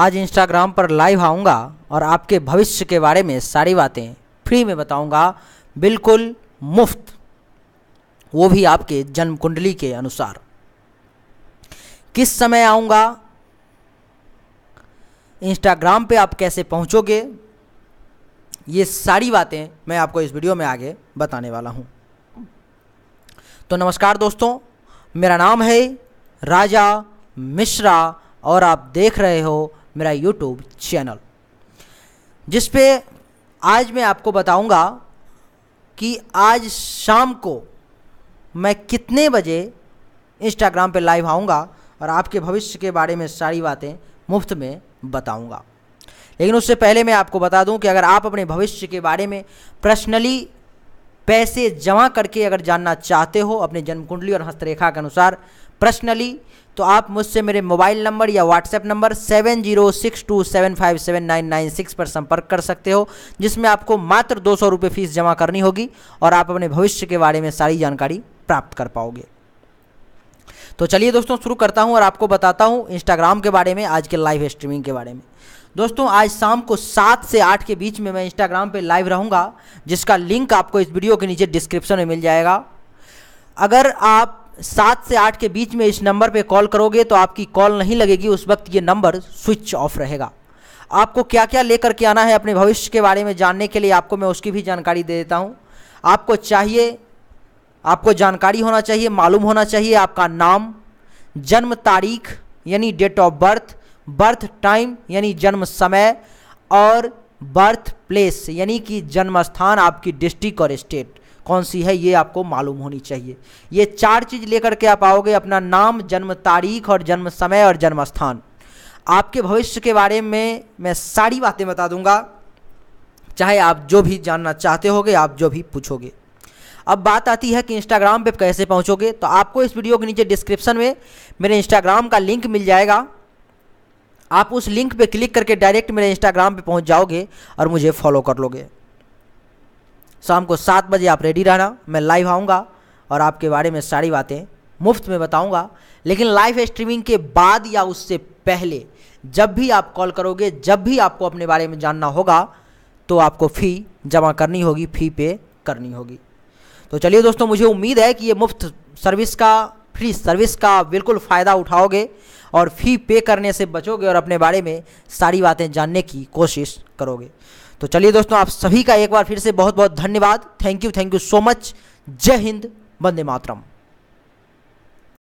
आज इंस्टाग्राम पर लाइव आऊँगा और आपके भविष्य के बारे में सारी बातें फ्री में बताऊँगा बिल्कुल मुफ्त वो भी आपके जन्म कुंडली के अनुसार किस समय आऊँगा इंस्टाग्राम पे आप कैसे पहुँचोगे ये सारी बातें मैं आपको इस वीडियो में आगे बताने वाला हूँ तो नमस्कार दोस्तों मेरा नाम है राजा मिश्रा और आप देख रहे हो मेरा यूट्यूब चैनल जिस पे आज मैं आपको बताऊंगा कि आज शाम को मैं कितने बजे इंस्टाग्राम पे लाइव आऊँगा और आपके भविष्य के बारे में सारी बातें मुफ्त में बताऊँगा लेकिन उससे पहले मैं आपको बता दूं कि अगर आप अपने भविष्य के बारे में पर्सनली पैसे जमा करके अगर जानना चाहते हो अपने जन्म कुंडली और हस्तरेखा के अनुसार पर्सनली तो आप मुझसे मेरे मोबाइल नंबर या WhatsApp number seven zero six two seven five seven nine nine six पर संपर्क कर सकते हो जिसमें आपको मात्र दो सौ रुपये फीस जमा करनी होगी और आप अपने भविष्य के बारे में सारी जानकारी प्राप्त कर पाओगे तो चलिए दोस्तों शुरू करता हूँ और आपको बताता हूँ इंस्टाग्राम के बारे में आज के लाइव स्ट्रीमिंग के बारे में दोस्तों आज शाम को सात से आठ के बीच में मैं इंस्टाग्राम पे लाइव रहूँगा जिसका लिंक आपको इस वीडियो के नीचे डिस्क्रिप्शन में मिल जाएगा अगर आप सात से आठ के बीच में इस नंबर पे कॉल करोगे तो आपकी कॉल नहीं लगेगी उस वक्त ये नंबर स्विच ऑफ रहेगा आपको क्या क्या लेकर के आना है अपने भविष्य के बारे में जानने के लिए आपको मैं उसकी भी जानकारी दे देता हूँ आपको चाहिए आपको जानकारी होना चाहिए मालूम होना चाहिए आपका नाम जन्म तारीख यानी date of birth birth time यानी जन्म समय और बर्थ प्लेस यानी कि जन्म स्थान आपकी डिस्ट्रिक्ट और स्टेट कौन सी है ये आपको मालूम होनी चाहिए ये चार चीज़ लेकर के आप आओगे अपना नाम जन्म तारीख और जन्म समय और जन्म स्थान आपके भविष्य के बारे में मैं सारी बातें बता दूंगा चाहे आप जो भी जानना चाहते होगे आप जो भी पूछोगे अब बात आती है कि इंस्टाग्राम पे कैसे पहुंचोगे तो आपको इस वीडियो के नीचे डिस्क्रिप्शन में मेरे इंस्टाग्राम का लिंक मिल जाएगा आप उस लिंक पे क्लिक करके डायरेक्ट मेरे इंस्टाग्राम पे पहुंच जाओगे और मुझे फॉलो कर लोगे शाम को सात बजे आप रेडी रहना मैं लाइव आऊँगा और आपके बारे में सारी बातें मुफ्त में बताऊँगा लेकिन लाइव स्ट्रीमिंग के बाद या उससे पहले जब भी आप कॉल करोगे जब भी आपको अपने बारे में जानना होगा तो आपको फ़ी जमा करनी होगी फ़ी पे करनी होगी तो चलिए दोस्तों मुझे उम्मीद है कि ये मुफ्त सर्विस का फ्री सर्विस का बिल्कुल फ़ायदा उठाओगे और फ़ी पे करने से बचोगे और अपने बारे में सारी बातें जानने की कोशिश करोगे तो चलिए दोस्तों आप सभी का एक बार फिर से बहुत बहुत धन्यवाद thank you thank you so much जय हिंद वंदे मातरम